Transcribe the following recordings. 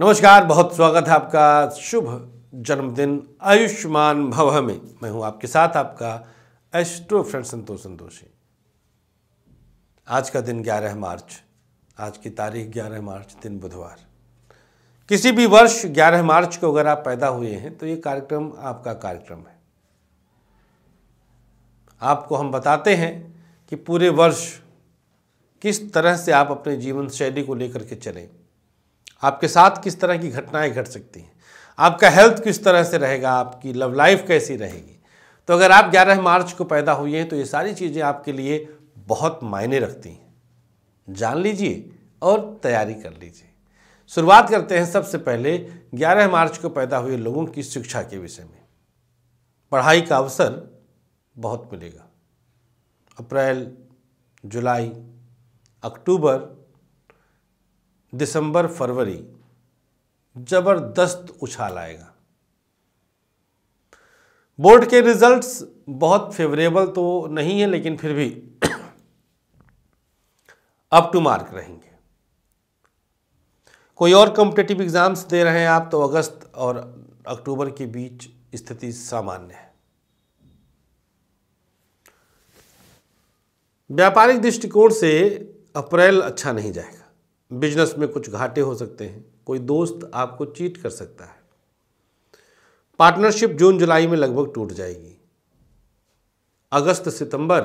नमस्कार बहुत स्वागत है आपका शुभ जन्मदिन आयुष्मान भव में मैं हूं आपके साथ आपका एस्ट्रो फ्रेंड संतोष संतोषी आज का दिन 11 मार्च आज की तारीख 11 मार्च दिन बुधवार किसी भी वर्ष 11 मार्च को अगर आप पैदा हुए हैं तो ये कार्यक्रम आपका कार्यक्रम है आपको हम बताते हैं कि पूरे वर्ष किस तरह से आप अपने जीवन शैली को लेकर के चलें आपके साथ किस तरह की घटनाएं घट सकती हैं आपका हेल्थ किस तरह से रहेगा आपकी लव लाइफ कैसी रहेगी तो अगर आप 11 मार्च को पैदा हुए हैं तो ये सारी चीज़ें आपके लिए बहुत मायने रखती हैं जान लीजिए और तैयारी कर लीजिए शुरुआत करते हैं सबसे पहले 11 मार्च को पैदा हुए लोगों की शिक्षा के विषय में पढ़ाई का अवसर बहुत मिलेगा अप्रैल जुलाई अक्टूबर दिसंबर फरवरी जबरदस्त उछाल आएगा बोर्ड के रिजल्ट्स बहुत फेवरेबल तो नहीं है लेकिन फिर भी अप टू मार्क रहेंगे कोई और कॉम्पिटेटिव एग्ज़ाम्स दे रहे हैं आप तो अगस्त और अक्टूबर के बीच स्थिति सामान्य है व्यापारिक दृष्टिकोण से अप्रैल अच्छा नहीं जाएगा बिजनेस में कुछ घाटे हो सकते हैं कोई दोस्त आपको चीट कर सकता है पार्टनरशिप जून जुलाई में लगभग टूट जाएगी अगस्त सितंबर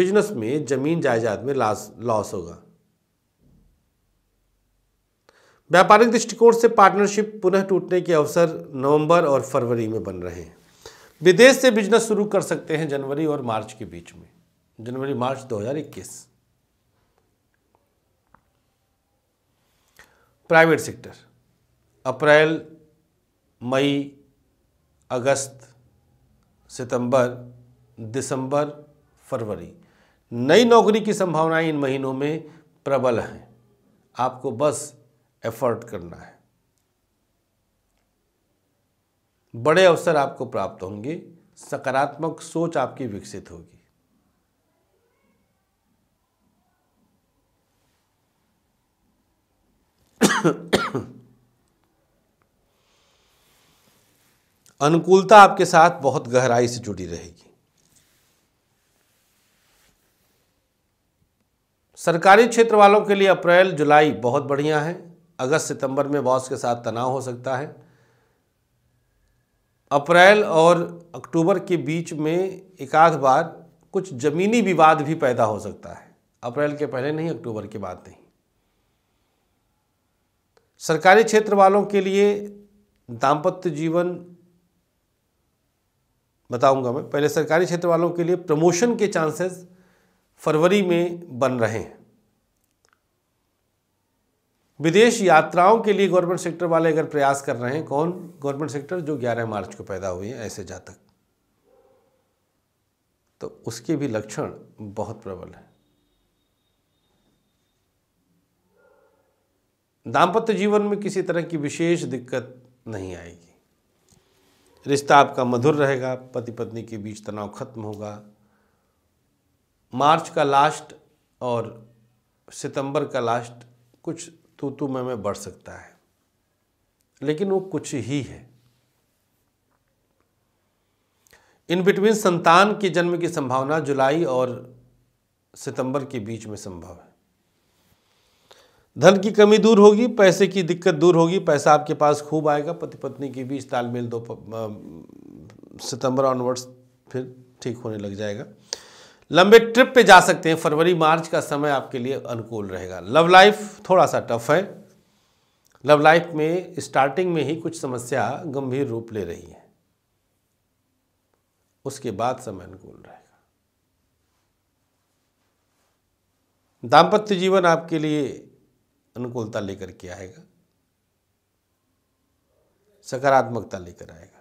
बिजनेस में जमीन जायदाद में लॉस होगा व्यापारिक दृष्टिकोण से पार्टनरशिप पुनः टूटने के अवसर नवंबर और फरवरी में बन रहे हैं विदेश से बिजनेस शुरू कर सकते हैं जनवरी और मार्च के बीच में जनवरी मार्च 2021 प्राइवेट सेक्टर अप्रैल मई अगस्त सितंबर दिसंबर फरवरी नई नौकरी की संभावनाएं इन महीनों में प्रबल हैं आपको बस एफर्ट करना है बड़े अवसर आपको प्राप्त होंगे सकारात्मक सोच आपकी विकसित होगी अनुकूलता आपके साथ बहुत गहराई से जुड़ी रहेगी सरकारी क्षेत्र वालों के लिए अप्रैल जुलाई बहुत बढ़िया है अगस्त सितंबर में बॉस के साथ तनाव हो सकता है अप्रैल और अक्टूबर के बीच में एकाध बार कुछ ज़मीनी विवाद भी पैदा हो सकता है अप्रैल के पहले नहीं अक्टूबर के बाद नहीं सरकारी क्षेत्र वालों के लिए दाम्पत्य जीवन बताऊंगा मैं पहले सरकारी क्षेत्र वालों के लिए प्रमोशन के चांसेस फरवरी में बन रहे हैं विदेश यात्राओं के लिए गवर्नमेंट सेक्टर वाले अगर प्रयास कर रहे हैं कौन गवर्नमेंट सेक्टर जो 11 मार्च को पैदा हुए हैं ऐसे जातक तो उसके भी लक्षण बहुत प्रबल हैं दाम्पत्य जीवन में किसी तरह की विशेष दिक्कत नहीं आएगी रिश्ता आपका मधुर रहेगा पति पत्नी के बीच तनाव खत्म होगा मार्च का लास्ट और सितंबर का लास्ट कुछ तो तू में, में बढ़ सकता है लेकिन वो कुछ ही है इन बिटवीन संतान के जन्म की संभावना जुलाई और सितंबर के बीच में संभव है धन की कमी दूर होगी पैसे की दिक्कत दूर होगी पैसा आपके पास खूब आएगा पति पत्नी के बीच तालमेल दो सितंबर ऑनवर्ड्स फिर ठीक होने लग जाएगा लंबे ट्रिप पे जा सकते हैं फरवरी मार्च का समय आपके लिए अनुकूल रहेगा लव लाइफ थोड़ा सा टफ है लव लाइफ में स्टार्टिंग में ही कुछ समस्या गंभीर रूप ले रही है उसके बाद समय अनुकूल रहेगा दाम्पत्य जीवन आपके लिए अनुकूलता लेकर के आएगा सकारात्मकता लेकर आएगा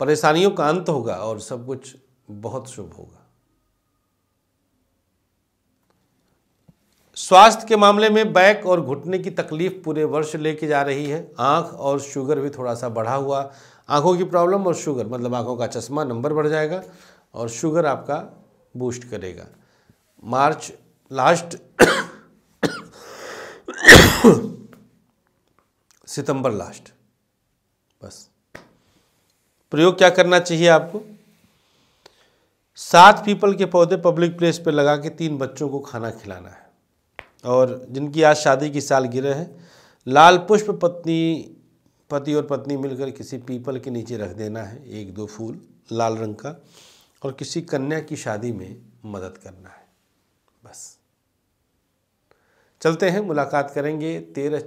परेशानियों का अंत होगा और सब कुछ बहुत शुभ होगा स्वास्थ्य के मामले में बैक और घुटने की तकलीफ पूरे वर्ष लेके जा रही है आंख और शुगर भी थोड़ा सा बढ़ा हुआ आंखों की प्रॉब्लम और शुगर मतलब आंखों का चश्मा नंबर बढ़ जाएगा और शुगर आपका बूस्ट करेगा मार्च लास्ट सितंबर लास्ट बस प्रयोग क्या करना चाहिए आपको सात पीपल के पौधे पब्लिक प्लेस पे लगा के तीन बच्चों को खाना खिलाना है और जिनकी आज शादी की सालगिरह है लाल पुष्प पत्नी पति और पत्नी मिलकर किसी पीपल के नीचे रख देना है एक दो फूल लाल रंग का और किसी कन्या की शादी में मदद करना है बस चलते हैं मुलाकात करेंगे तेरह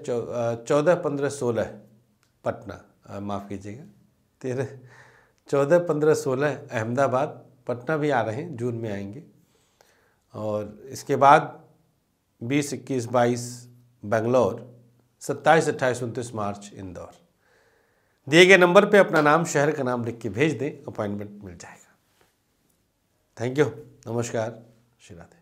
चौदह पंद्रह सोलह पटना माफ़ कीजिएगा तेरह चौदह पंद्रह सोलह अहमदाबाद पटना भी आ रहे हैं जून में आएंगे और इसके बाद बीस इक्कीस बाईस बेंगलोर सत्ताईस अट्ठाईस उनतीस मार्च इंदौर दिए गए नंबर पे अपना नाम शहर का नाम लिख के भेज दें अपॉइंटमेंट मिल जाएगा थैंक यू नमस्कार श्री राधे